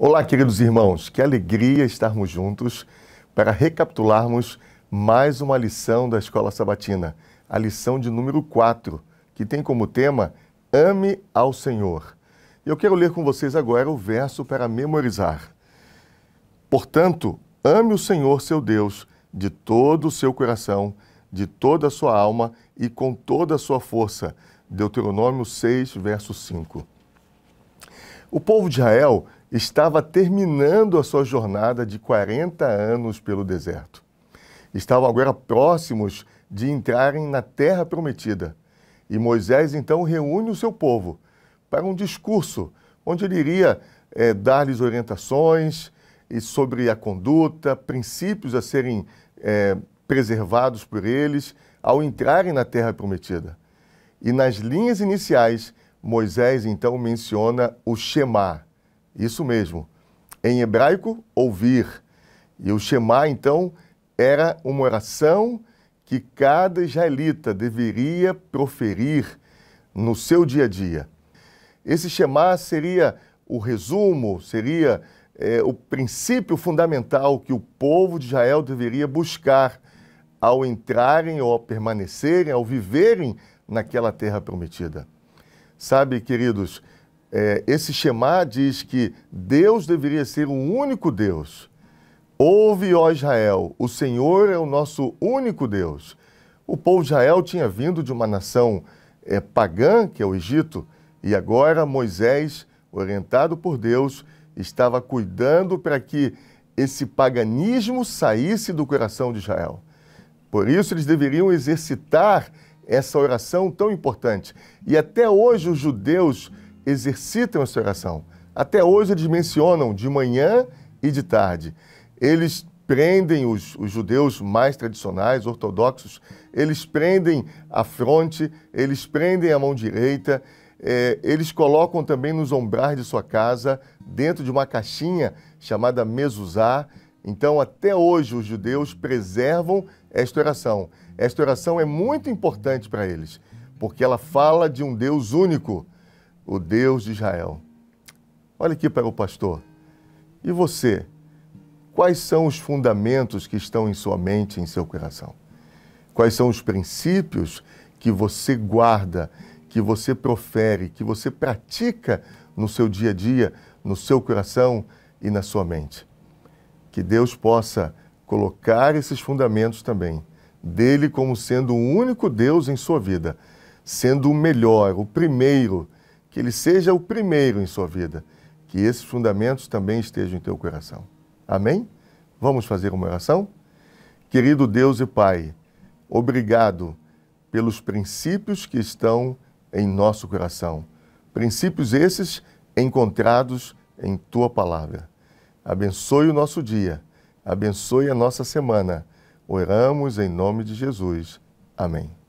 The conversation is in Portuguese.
Olá, queridos irmãos, que alegria estarmos juntos para recapitularmos mais uma lição da Escola Sabatina, a lição de número 4, que tem como tema Ame ao Senhor. Eu quero ler com vocês agora o verso para memorizar. Portanto, ame o Senhor seu Deus de todo o seu coração, de toda a sua alma e com toda a sua força. Deuteronômio 6, verso 5. O povo de Israel estava terminando a sua jornada de 40 anos pelo deserto. Estavam agora próximos de entrarem na terra prometida. E Moisés então reúne o seu povo para um discurso onde ele iria é, dar-lhes orientações e sobre a conduta, princípios a serem é, preservados por eles ao entrarem na terra prometida. E nas linhas iniciais, Moisés então menciona o Shemá, isso mesmo. Em hebraico, ouvir. E o Shema, então, era uma oração que cada israelita deveria proferir no seu dia a dia. Esse Shema seria o resumo, seria é, o princípio fundamental que o povo de Israel deveria buscar ao entrarem ou ao permanecerem, ao viverem naquela terra prometida. Sabe, queridos, é, esse Shema diz que Deus deveria ser o único Deus. Ouve, ó Israel, o Senhor é o nosso único Deus. O povo de Israel tinha vindo de uma nação é, pagã, que é o Egito, e agora Moisés, orientado por Deus, estava cuidando para que esse paganismo saísse do coração de Israel. Por isso, eles deveriam exercitar essa oração tão importante. E até hoje, os judeus exercitam essa oração. Até hoje eles mencionam de manhã e de tarde. Eles prendem os, os, judeus mais tradicionais, ortodoxos, eles prendem a fronte, eles prendem a mão direita, é, eles colocam também nos ombrais de sua casa, dentro de uma caixinha chamada mezuzá. Então, até hoje, os judeus preservam esta oração. Esta oração é muito importante para eles, porque ela fala de um Deus único o Deus de Israel. Olha aqui para o pastor. E você? Quais são os fundamentos que estão em sua mente, em seu coração? Quais são os princípios que você guarda, que você profere, que você pratica no seu dia a dia, no seu coração e na sua mente? Que Deus possa colocar esses fundamentos também, dele como sendo o único Deus em sua vida, sendo o melhor, o primeiro que ele seja o primeiro em sua vida, que esses fundamentos também estejam em teu coração. Amém? Vamos fazer uma oração? Querido Deus e Pai, obrigado pelos princípios que estão em nosso coração. Princípios esses encontrados em tua palavra. Abençoe o nosso dia, abençoe a nossa semana. Oramos em nome de Jesus. Amém.